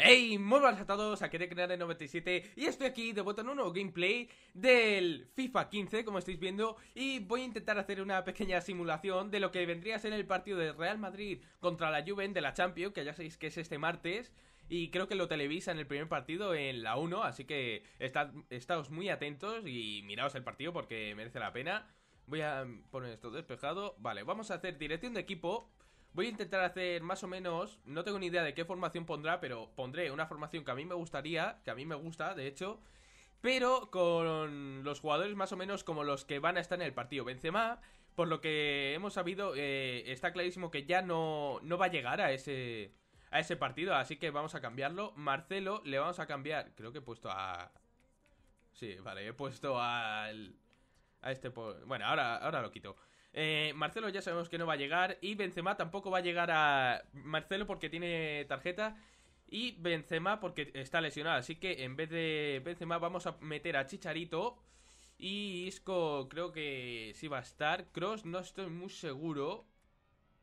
Hey, muy buenas a todos, aquí de crear 97 y estoy aquí de vuelta en un gameplay del FIFA 15, como estáis viendo, y voy a intentar hacer una pequeña simulación de lo que vendría a ser el partido de Real Madrid contra la Juventus de la Champions, que ya sabéis que es este martes. Y creo que lo televisa en el primer partido en la 1, así que estad, muy atentos y miraos el partido porque merece la pena. Voy a poner esto despejado. Vale, vamos a hacer dirección de equipo Voy a intentar hacer más o menos, no tengo ni idea de qué formación pondrá, pero pondré una formación que a mí me gustaría, que a mí me gusta, de hecho, pero con los jugadores más o menos como los que van a estar en el partido. Benzema, por lo que hemos sabido, eh, está clarísimo que ya no, no va a llegar a ese, a ese partido, así que vamos a cambiarlo. Marcelo le vamos a cambiar, creo que he puesto a... Sí, vale, he puesto al... A este... Bueno, ahora, ahora lo quito. Eh, Marcelo ya sabemos que no va a llegar y Benzema tampoco va a llegar a Marcelo porque tiene tarjeta y Benzema porque está lesionado. Así que en vez de Benzema vamos a meter a Chicharito y Isco creo que sí va a estar. Cross no estoy muy seguro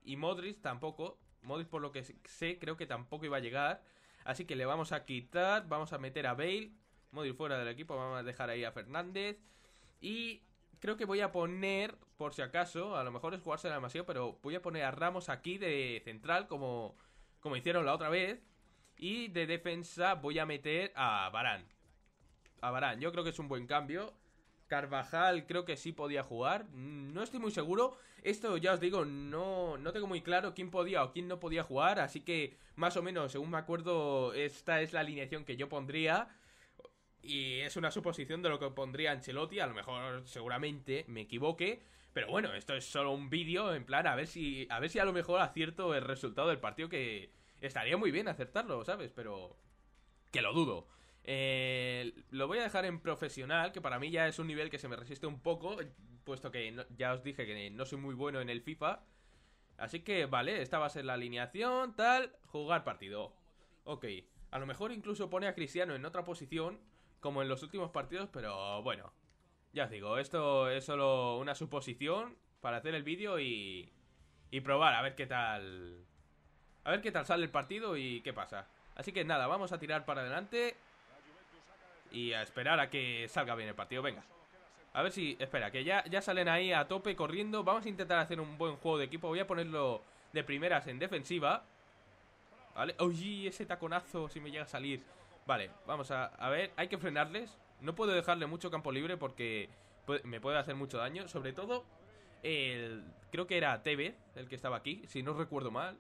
y Modric tampoco. Modric por lo que sé creo que tampoco iba a llegar. Así que le vamos a quitar, vamos a meter a Bale. Modric fuera del equipo, vamos a dejar ahí a Fernández. Y creo que voy a poner por si acaso, a lo mejor es jugarse demasiado, pero voy a poner a Ramos aquí de central, como, como hicieron la otra vez. Y de defensa voy a meter a Barán. A Barán, yo creo que es un buen cambio. Carvajal creo que sí podía jugar. No estoy muy seguro. Esto ya os digo, no, no tengo muy claro quién podía o quién no podía jugar. Así que más o menos, según me acuerdo, esta es la alineación que yo pondría. Y es una suposición de lo que pondría Ancelotti. A lo mejor seguramente me equivoque. Pero bueno, esto es solo un vídeo, en plan, a ver si. A ver si a lo mejor acierto el resultado del partido que. Estaría muy bien acertarlo, ¿sabes? Pero. Que lo dudo. Eh, lo voy a dejar en profesional, que para mí ya es un nivel que se me resiste un poco, puesto que ya os dije que no soy muy bueno en el FIFA. Así que vale, esta va a ser la alineación, tal, jugar partido. Ok, a lo mejor incluso pone a Cristiano en otra posición, como en los últimos partidos, pero bueno, ya os digo, esto es solo una suposición para hacer el vídeo y, y probar a ver qué tal... A ver qué tal sale el partido y qué pasa. Así que nada, vamos a tirar para adelante y a esperar a que salga bien el partido. Venga. A ver si... Espera, que ya, ya salen ahí a tope corriendo. Vamos a intentar hacer un buen juego de equipo. Voy a ponerlo de primeras en defensiva. Vale. Uy, ese taconazo si me llega a salir. Vale, vamos a, a ver. Hay que frenarles. No puedo dejarle mucho campo libre porque me puede hacer mucho daño. Sobre todo, creo que era Tevez el que estaba aquí, si no recuerdo mal.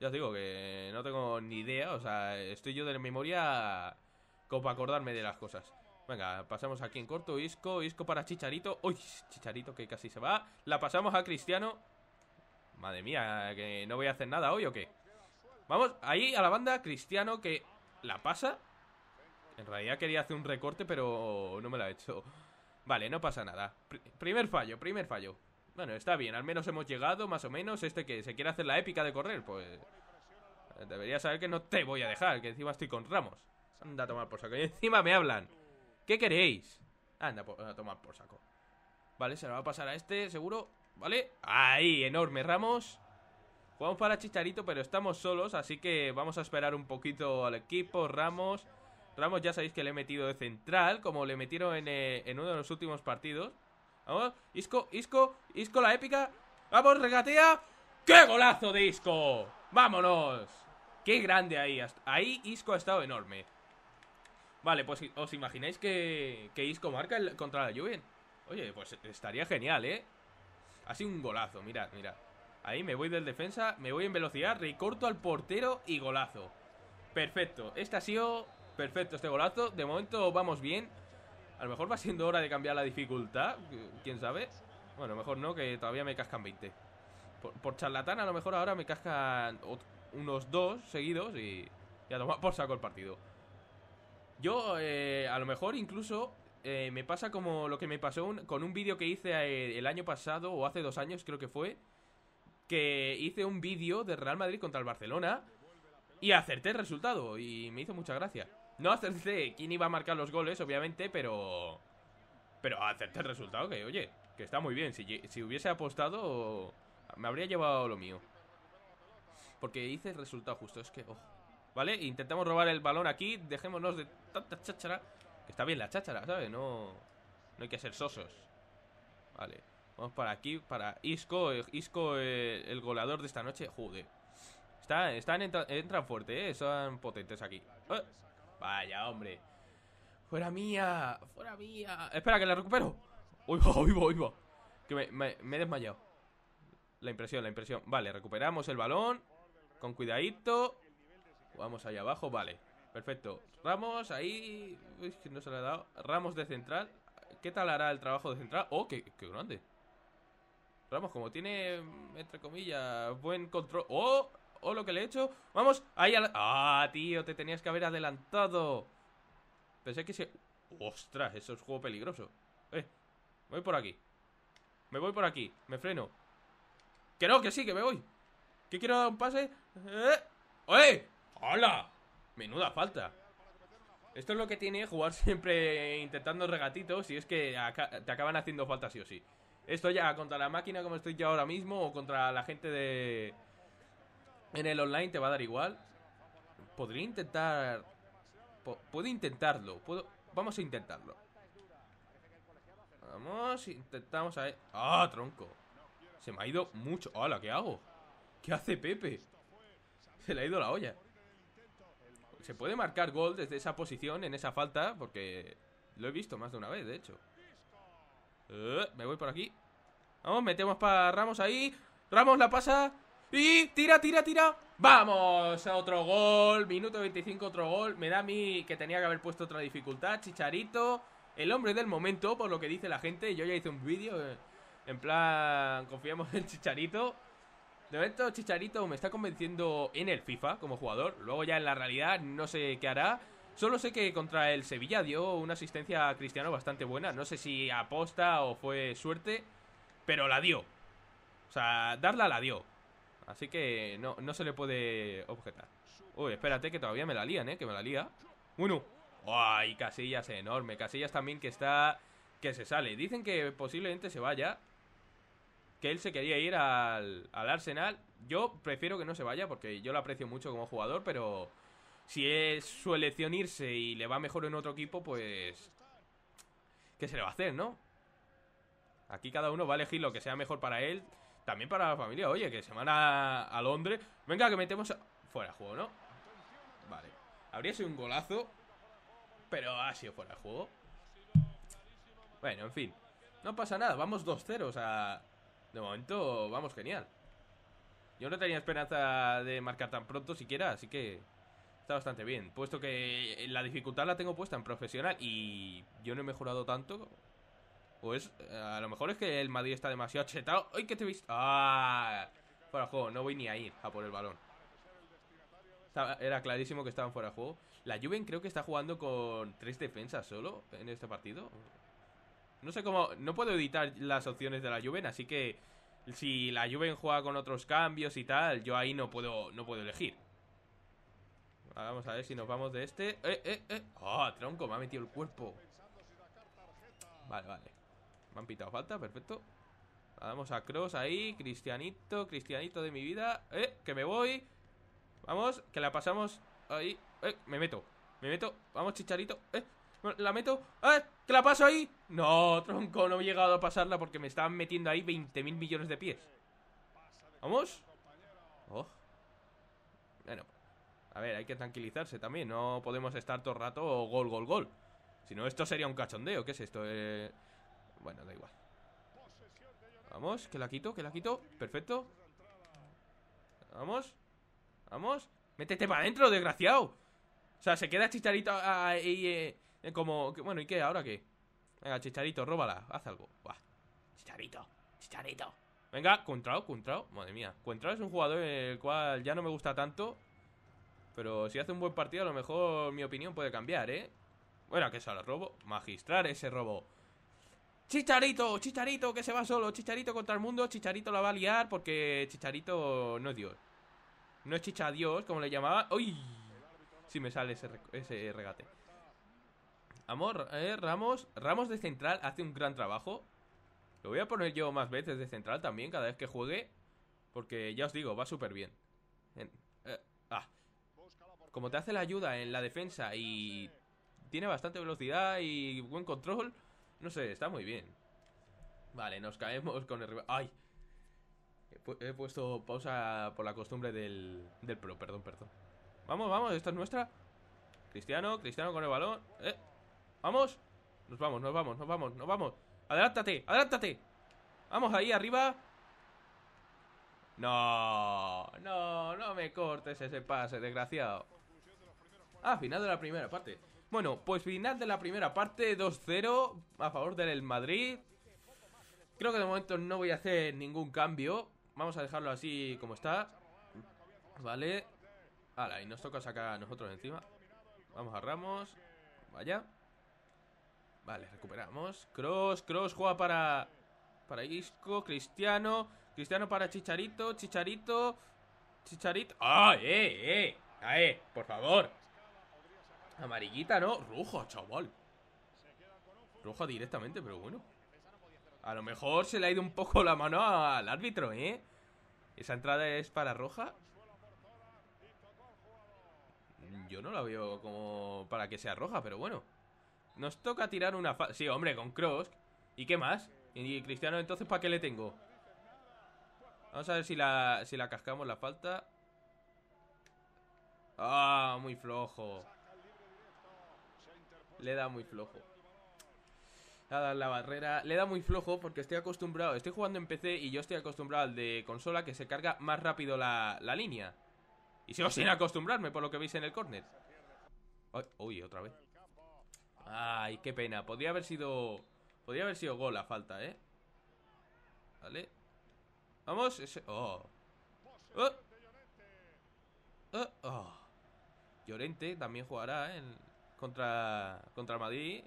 Ya os digo que no tengo ni idea, o sea, estoy yo de memoria como para acordarme de las cosas. Venga, pasamos aquí en corto, Isco, Isco para Chicharito. Uy, Chicharito que casi se va. La pasamos a Cristiano. Madre mía, que no voy a hacer nada hoy o qué. Vamos, ahí a la banda, Cristiano que la pasa. En realidad quería hacer un recorte, pero no me lo ha hecho. Vale, no pasa nada. primer fallo, primer fallo. Bueno, está bien, al menos hemos llegado, más o menos. Este que se quiere hacer la épica de correr, pues... Debería saber que no te voy a dejar, que encima estoy con Ramos. Anda a tomar por saco. Y encima me hablan. ¿Qué queréis? Anda a tomar por saco. Vale, se lo va a pasar a este, seguro. Vale. Ahí, enorme Ramos. Jugamos para Chicharito, pero estamos solos, así que vamos a esperar un poquito al equipo. Ramos... Ramos ya sabéis que le he metido de central, como le metieron eh, en, uno de los últimos partidos. Vamos, Isco, Isco, Isco la épica. Vamos, regatea. ¡Qué golazo de Isco! ¡Vámonos! ¡Qué grande ahí! Ahí Isco ha estado enorme. Vale, pues os imagináis que, Isco marca contra la Juve. Oye, pues estaría genial, ¿eh? Ha sido un golazo, mirad, mirad. Ahí me voy del defensa, me voy en velocidad, recorto al portero y golazo. Perfecto, esta ha sido Perfecto este golazo. De momento vamos bien. A lo mejor va siendo hora de cambiar la dificultad. ¿Quién sabe? Bueno, mejor no, que todavía me cascan 20. Por, charlatán, a lo mejor ahora me cascan unos dos seguidos y ya tomar por saco el partido. Yo, eh, a lo mejor incluso eh, me pasa como lo que me pasó con un vídeo que hice eh, el año pasado o hace dos años, creo que fue. Que hice un vídeo de Real Madrid contra el Barcelona y acerté el resultado y me hizo mucha gracia. No acerté quién iba a marcar los goles, obviamente, pero... Pero acerté el resultado, que oye, que está muy bien. Si, hubiese apostado, me habría llevado lo mío. Porque hice el resultado justo, es que... ¿Vale? Intentamos robar el balón aquí, dejémonos de tanta cháchara. Que está bien la cháchara, ¿sabes? No, no hay que ser sosos. Vale. Vamos para aquí, para Isco. Eh, Isco, eh, el goleador de esta noche. Jude. Está, están entran, fuerte, ¿eh? Son potentes aquí. ¡Eh! Vaya, hombre. Fuera mía, fuera mía. Espera, que la recupero. Uy, va, uy, va, Que me, he desmayado. La impresión, la impresión. Vale, recuperamos el balón. Con cuidadito. Vamos allá abajo, vale. Perfecto. Ramos ahí. Uy, que no se le ha dado. Ramos de central. ¿Qué tal hará el trabajo de central? Oh, qué, qué grande. Ramos, como tiene, entre comillas, buen control. ¡Oh! o lo que le he hecho Vamos, ahí al... ¡Ah, tío! Te tenías que haber adelantado Pensé que se... ¡Ostras! Eso es juego peligroso Eh, voy por aquí Me voy por aquí, me freno Que no, que sí, que me voy qué quiero dar un pase? ¡Eh! ¡Eh! ¡Hola! Menuda falta esto es lo que tiene jugar siempre intentando regatitos si es que te acaban haciendo falta sí o sí. Esto ya contra la máquina como estoy yo ahora mismo o contra la gente de, en el online te va a dar igual. Podría intentar... puedo intentarlo. Vamos a intentarlo. Vamos, intentamos a... ¡Ah, tronco! Se me ha ido mucho. ¡Hala, qué hago! ¿Qué hace Pepe? Se le ha ido la olla. Se puede marcar gol desde esa posición, en esa falta, porque lo he visto más de una vez, de hecho. Eh, me voy por aquí. Vamos, metemos para Ramos ahí. Ramos la pasa. Y tira, tira, tira. Vamos, otro gol. Minuto 25, otro gol. Me da a mí que tenía que haber puesto otra dificultad. Chicharito, el hombre del momento, por lo que dice la gente. Yo ya hice un vídeo. Eh, en plan, confiamos en Chicharito. De momento, Chicharito me está convenciendo en el FIFA como jugador. Luego ya en la realidad no sé qué hará. Solo sé que contra el Sevilla dio una asistencia a Cristiano bastante buena. No sé si aposta o fue suerte, pero la dio. O sea, darla la dio. Así que no, se le puede objetar Uy, espérate que todavía me la lían, ¿eh? Que me la lía Uno ¡Ay! Casillas enorme Casillas también que está... Que se sale Dicen que posiblemente se vaya Que él se quería ir al, al Arsenal Yo prefiero que no se vaya Porque yo lo aprecio mucho como jugador Pero si es su elección irse y le va mejor en otro equipo, pues... ¿Qué se le va a hacer, no? Aquí cada uno va a elegir lo que sea mejor para él. También para la familia, oye, que se van a, Londres. Venga, que metemos fuera de juego, ¿no? Vale. Habría sido un golazo, pero ha sido fuera de juego. Bueno, en fin. No pasa nada, vamos 2-0, o sea... De momento, vamos genial. Yo no tenía esperanza de marcar tan pronto siquiera, así que está bastante bien. Puesto que la dificultad la tengo puesta en profesional y yo no he mejorado tanto pues eh, a lo mejor es que el Madrid está demasiado chetado. ¡Ay, que te visto! ¡Ah! Fuera juego, no voy ni a ir a por el balón. Era clarísimo que estaban fuera de juego. La Juven creo que está jugando con tres defensas solo en este partido. No sé cómo. No puedo editar las opciones de la Juven, así que si la Juven juega con otros cambios y tal, yo ahí no puedo, no puedo elegir. vamos a ver si nos vamos de este. ¡Eh, eh, eh! ¡Ah, tronco! Me ha metido el cuerpo. Vale, vale. Me han pitado falta, perfecto Vamos a Cross ahí, Cristianito, Cristianito de mi vida Eh, que me voy Vamos, que la pasamos ahí Eh, me meto, me meto Vamos, Chicharito, eh, la meto ¡Eh, que la paso ahí! No, tronco, no he llegado a pasarla porque me están metiendo ahí 20.000 millones de pies Vamos Oh Bueno, a ver, hay que tranquilizarse también No podemos estar todo el rato gol, gol, gol Si no, esto sería un cachondeo ¿Qué es esto? Eh... Bueno, da igual Vamos, que la quito, que la quito Perfecto Vamos Vamos Métete para adentro, desgraciado O sea, se queda Chicharito ah, ahí eh, Como, bueno, ¿y qué? ¿Ahora qué? Venga, Chicharito, róbala, haz algo Chicharito, Chicharito Venga, Contrao, Contrao Madre mía, Contrao es un jugador el cual ya no me gusta tanto Pero si hace un buen partido a lo mejor mi opinión puede cambiar, ¿eh? Bueno, que se lo robo Magistrar ese robo Chicharito, Chicharito que se va solo, Chicharito contra el mundo, Chicharito la va a liar porque Chicharito no es Dios. No es Chicha Dios, como le llamaba. ¡Uy! Si me sale ese, regate. Amor, eh, Ramos. Ramos de central hace un gran trabajo. Lo voy a poner yo más veces de central también, cada vez que juegue. Porque ya os digo, va súper bien. Eh, ah. Como te hace la ayuda en la defensa y tiene bastante velocidad y buen control. No sé, está muy bien. Vale, nos caemos con el rival. ¡Ay! He, puesto pausa por la costumbre del, del pro, perdón, perdón. Vamos, vamos, esta es nuestra. Cristiano, Cristiano con el balón. ¡Eh! ¡Vamos! Nos vamos, nos vamos, nos vamos, nos vamos. ¡Adelántate, adelántate! Vamos ahí arriba. No, no, no me cortes ese pase, desgraciado. Ah, final de la primera parte. Bueno, pues final de la primera parte, 2-0 a favor del Madrid. Creo que de momento no voy a hacer ningún cambio. Vamos a dejarlo así como está. Vale. Ala, y nos toca sacar a nosotros encima. Vamos a Ramos. Vaya. Vale, recuperamos. Cross, Cross juega para... Para Isco, Cristiano. Cristiano para Chicharito, Chicharito. Chicharito. ¡Ah, eh, eh! ¡Ah, eh! Por favor, Amarillita, ¿no? Roja, chaval Roja directamente, pero bueno A lo mejor se le ha ido un poco la mano al árbitro, ¿eh? Esa entrada es para roja Yo no la veo como para que sea roja, pero bueno Nos toca tirar una... falta, sí, hombre, con cross ¿Y qué más? ¿Y Cristiano entonces para qué le tengo? Vamos a ver si la, si la cascamos la falta Ah, muy flojo le da muy flojo. Nada, la barrera le da muy flojo porque estoy acostumbrado, estoy jugando en PC y yo estoy acostumbrado al de consola que se carga más rápido la, línea. Y sigo sin acostumbrarme por lo que veis en el córner. Uy, otra vez. Ay, qué pena. Podría haber sido... Podría haber sido gol la falta, ¿eh? Vale. Vamos. Oh. Oh. oh. oh. Llorente también jugará ¿eh? en, contra, contra Madrid.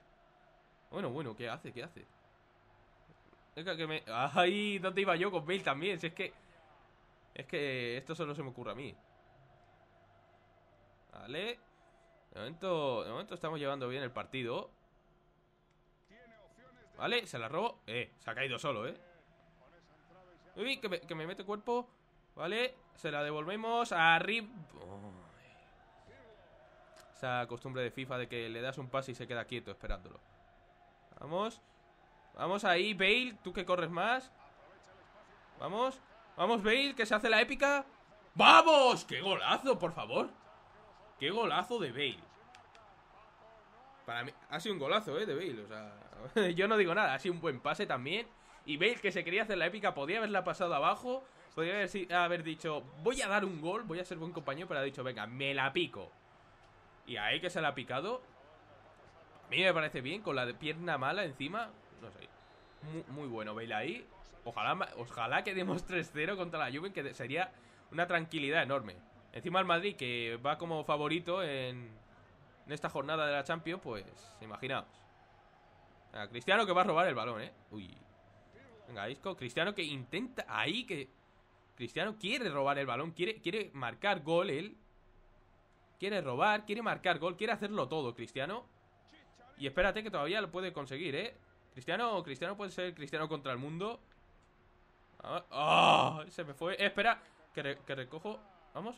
Bueno, bueno, ¿qué hace? ¿Qué hace? Es que me... ¡Ay! ¿Dónde iba yo con Bale también? Si es que... Es que esto solo se me ocurre a mí. Vale. De momento, de momento estamos llevando bien el partido. Vale, se la robo. Eh, se ha caído solo, eh. Uy, que me, que me mete cuerpo. Vale, se la devolvemos. Arriba. Oh esa costumbre de FIFA de que le das un pase y se queda quieto esperándolo. Vamos. Vamos ahí, Bale, tú que corres más. Vamos. Vamos, Bale, que se hace la épica. ¡Vamos! ¡Qué golazo, por favor! ¡Qué golazo de Bale! Para mí ha sido un golazo, ¿eh? De Bale, o sea... yo no digo nada, ha sido un buen pase también. Y Bale, que se quería hacer la épica, podía haberla pasado abajo. Podría haber, haber dicho, voy a dar un gol, voy a ser buen compañero, pero ha dicho, venga, me la pico. Y ahí que se la ha picado. A mí me parece bien, con la pierna mala encima. No sé. Muy, bueno, baila ahí. Ojalá, ojalá que demos 3-0 contra la Juve, que sería una tranquilidad enorme. Encima el Madrid, que va como favorito en, esta jornada de la Champions, pues imaginaos. A Cristiano que va a robar el balón, ¿eh? Uy. Venga, Isco. Cristiano que intenta ahí que... Cristiano quiere robar el balón, quiere, quiere marcar gol él. Quiere robar, quiere marcar gol, quiere hacerlo todo, Cristiano. Y espérate que todavía lo puede conseguir, ¿eh? Cristiano, Cristiano puede ser Cristiano contra el mundo. Ah, se me fue. espera, que, recojo. Vamos.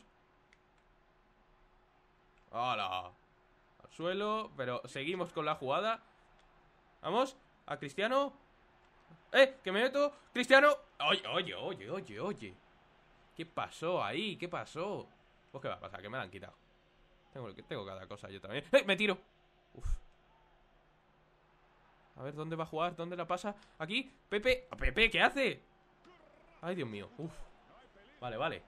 ¡Hala! Al suelo, pero seguimos con la jugada. Vamos, a Cristiano. ¡Eh! ¡Que me meto! ¡Cristiano! Oye, oye, oye, oye, oye. ¿Qué pasó ahí? ¿Qué pasó? Pues qué va a pasar, que me la han quitado. Tengo, tengo cada cosa yo también. ¡Eh! ¡Me tiro! A ver, ¿dónde va a jugar? ¿Dónde la pasa? ¿Aquí? ¡Pepe! ¡A Pepe! ¿Qué hace? ¡Ay, Dios mío! Vale, vale.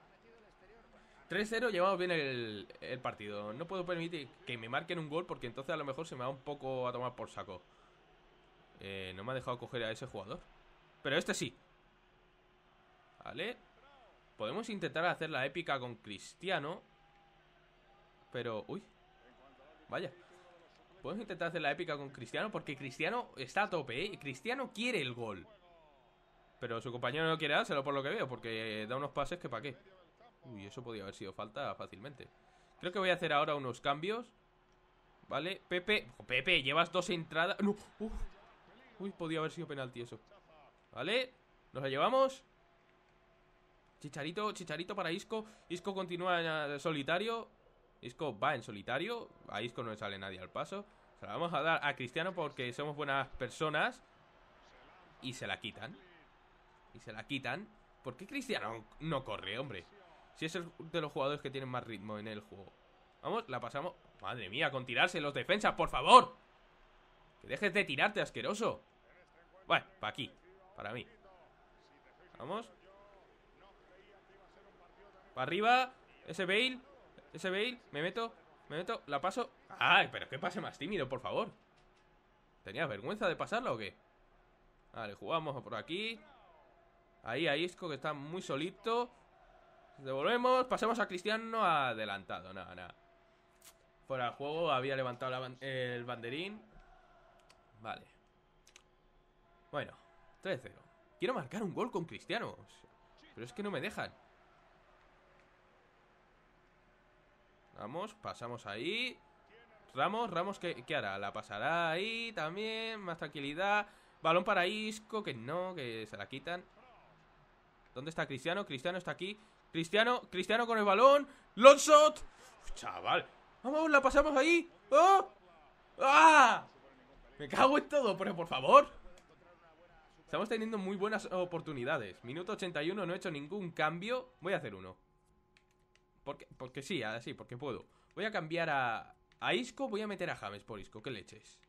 3-0, llevamos bien el, partido. No puedo permitir que me marquen un gol porque entonces a lo mejor se me va un poco a tomar por saco. Eh, no me ha dejado coger a ese jugador. Pero este sí. Vale. Podemos intentar hacer la épica con Cristiano. Pero, uy Vaya Podemos intentar hacer la épica con Cristiano Porque Cristiano está a tope, ¿eh? Cristiano quiere el gol Pero su compañero no quiere dárselo por lo que veo Porque da unos pases que para qué Uy, eso podía haber sido falta fácilmente Creo que voy a hacer ahora unos cambios Vale, Pepe Pepe, llevas dos entradas Uy, podía haber sido penalti eso Vale, nos la llevamos Chicharito, Chicharito para Isco Isco continúa solitario Isco va en solitario. A Isco no le sale nadie al paso. Se la vamos a dar a Cristiano porque somos buenas personas. Y se la quitan. Y se la quitan. ¿Por qué Cristiano no corre, hombre? Si es el de los jugadores que tienen más ritmo en el juego. Vamos, la pasamos. Madre mía, con tirarse los defensas, por favor. Que dejes de tirarte, asqueroso. Bueno, para aquí. Para mí. Vamos. Para arriba. Ese Bale. Ese bail, me meto, me meto, la paso Ay, pero que pase más tímido, por favor ¿Tenías vergüenza de pasarla o qué? Vale, jugamos por aquí Ahí a Isco que está muy solito Devolvemos, pasamos a Cristiano Adelantado, nada, nada Fuera juego, había levantado el banderín Vale Bueno, 3-0 Quiero marcar un gol con Cristiano Pero es que no me dejan Vamos, pasamos ahí Ramos, Ramos, ¿qué, ¿qué, hará? La pasará ahí también, más tranquilidad Balón para Isco, que no, que se la quitan ¿Dónde está Cristiano? Cristiano está aquí Cristiano, Cristiano con el balón ¡Long shot! chaval Vamos, la pasamos ahí ¡Oh! ¡Ah! Me cago en todo, pero por favor Estamos teniendo muy buenas oportunidades Minuto 81, no he hecho ningún cambio Voy a hacer uno porque, porque sí, así, ah, porque puedo Voy a cambiar a, a Isco, voy a meter a James por Isco, qué leches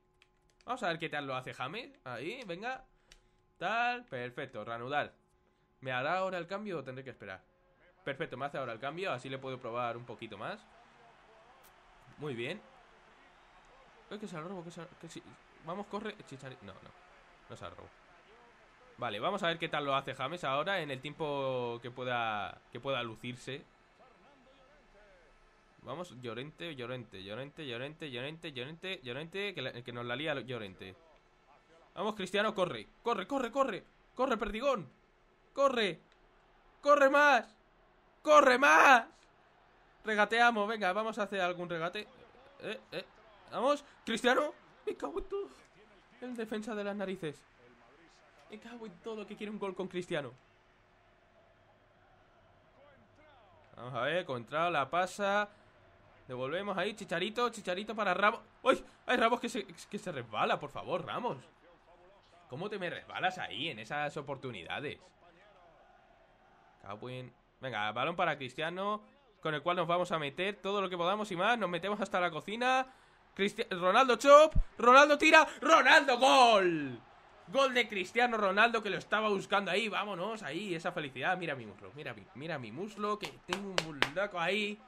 Vamos a ver qué tal lo hace James Ahí, venga Tal, perfecto, reanudar ¿Me hará ahora el cambio o tendré que esperar? Perfecto, me hace ahora el cambio, así le puedo probar un poquito más Muy bien Ay, que se robo, Vamos, corre, No, no, no se robo Vale, vamos a ver qué tal lo hace James ahora en el tiempo que pueda que pueda lucirse Vamos, Llorente, Llorente, Llorente, Llorente, Llorente, Llorente, Llorente, que, que nos la lía Llorente. Vamos, Cristiano, corre, corre, corre, corre, corre, Perdigón, corre, corre más, corre más. Regateamos, venga, vamos a hacer algún regate. Eh, eh, vamos, Cristiano, me cago en todo. El defensa de las narices. Me cago en todo que quiere un gol con Cristiano. Vamos a ver, contrao la pasa. Devolvemos ahí, Chicharito, Chicharito para Ramos ¡Uy! Hay Ramos que se, que se resbala, por favor, Ramos ¿Cómo te me resbalas ahí en esas oportunidades? Venga, balón para Cristiano Con el cual nos vamos a meter todo lo que podamos y más Nos metemos hasta la cocina Cristiano Ronaldo chop, Ronaldo tira ¡Ronaldo gol! Gol de Cristiano Ronaldo que lo estaba buscando ahí Vámonos, ahí, esa felicidad Mira mi muslo, mira mi, mira mi muslo Que tengo un muslo ahí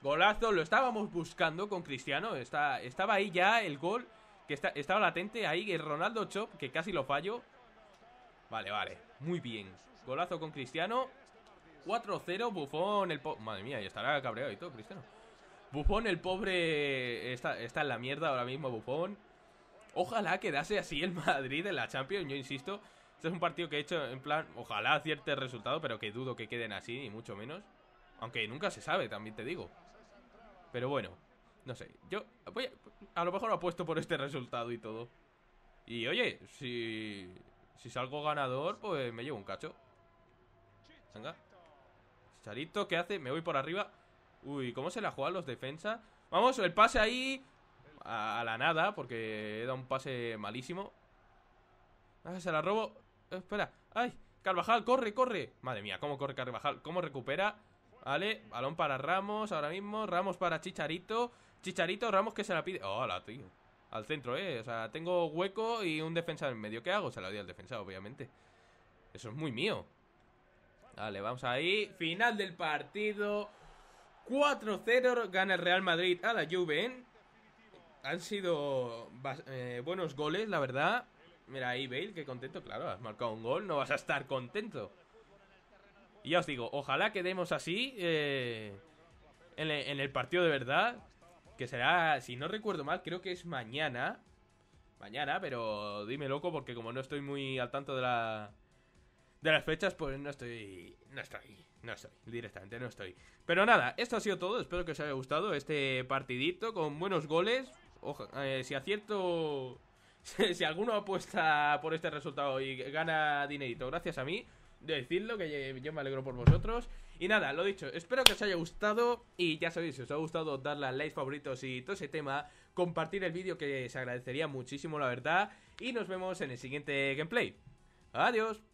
Golazo, lo estábamos buscando con Cristiano. Está, estaba ahí ya el gol, que estaba latente ahí. El Ronaldo Chop, que casi lo falló Vale, vale, muy bien. Golazo con Cristiano. 4-0, Bufón, el... pobre. Madre mía, y estará cabreado y todo, Cristiano. Bufón, el pobre... Está, en la mierda ahora mismo, Bufón. Ojalá quedase así el Madrid en la Champions, yo insisto. Este es un partido que he hecho en plan, ojalá cierte el resultado, pero que dudo que queden así, ni mucho menos. Aunque nunca se sabe, también te digo. Pero bueno, no sé. Yo a, lo mejor apuesto por este resultado y todo. Y oye, si, si salgo ganador, pues me llevo un cacho. Venga. Charito, ¿qué hace? Me voy por arriba. Uy, ¿cómo se la juegan los defensa? Vamos, el pase ahí a, la nada, porque he dado un pase malísimo. Ah, se la robo. espera. ¡Ay! Carvajal, corre, corre. Madre mía, cómo corre Carvajal. Cómo recupera. ¿Vale? Balón para Ramos ahora mismo. Ramos para Chicharito. Chicharito, Ramos que se la pide. Hola, tío. Al centro, ¿eh? O sea, tengo hueco y un defensa en medio. ¿Qué hago? Se la doy al defensa, obviamente. Eso es muy mío. Vale, vamos ahí. Final del partido. 4-0 gana el Real Madrid a la Juve. Han sido eh, buenos goles, la verdad. Mira ahí Bale, qué contento, claro, has marcado un gol, no vas a estar contento. Y ya os digo, ojalá quedemos así eh, en, el partido de verdad. Que será, si no recuerdo mal, creo que es mañana. Mañana, pero dime loco, porque como no estoy muy al tanto de la. De las fechas, pues no estoy. No estoy. No estoy. Directamente no estoy. Pero nada, esto ha sido todo. Espero que os haya gustado este partidito con buenos goles. Eh, si acierto. si alguno apuesta por este resultado y gana dinerito, gracias a mí Decidlo, que yo me alegro por vosotros. Y nada, lo dicho, espero que os haya gustado. Y ya sabéis, si os ha gustado, darle a like, favoritos y todo ese tema. Compartir el vídeo, que se agradecería muchísimo, la verdad. Y nos vemos en el siguiente gameplay. Adiós.